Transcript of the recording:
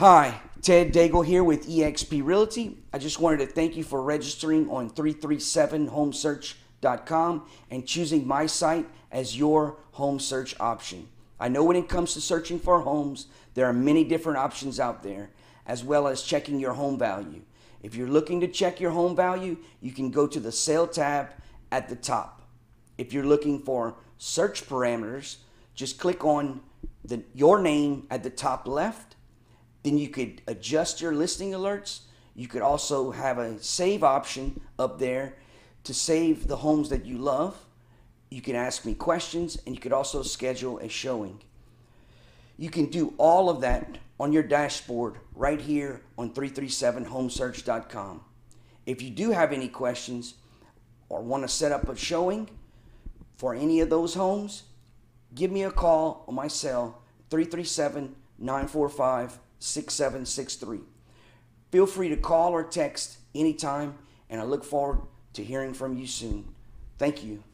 Hi, Ted Daigle here with eXp Realty. I just wanted to thank you for registering on 337homesearch.com and choosing my site as your home search option. I know when it comes to searching for homes, there are many different options out there, as well as checking your home value. If you're looking to check your home value, you can go to the sale tab at the top. If you're looking for search parameters, just click on the, your name at the top left then you could adjust your listing alerts. You could also have a save option up there to save the homes that you love. You can ask me questions and you could also schedule a showing. You can do all of that on your dashboard right here on 337homesearch.com. If you do have any questions or want to set up a showing for any of those homes, give me a call on my cell 337 945 6763. Feel free to call or text anytime, and I look forward to hearing from you soon. Thank you.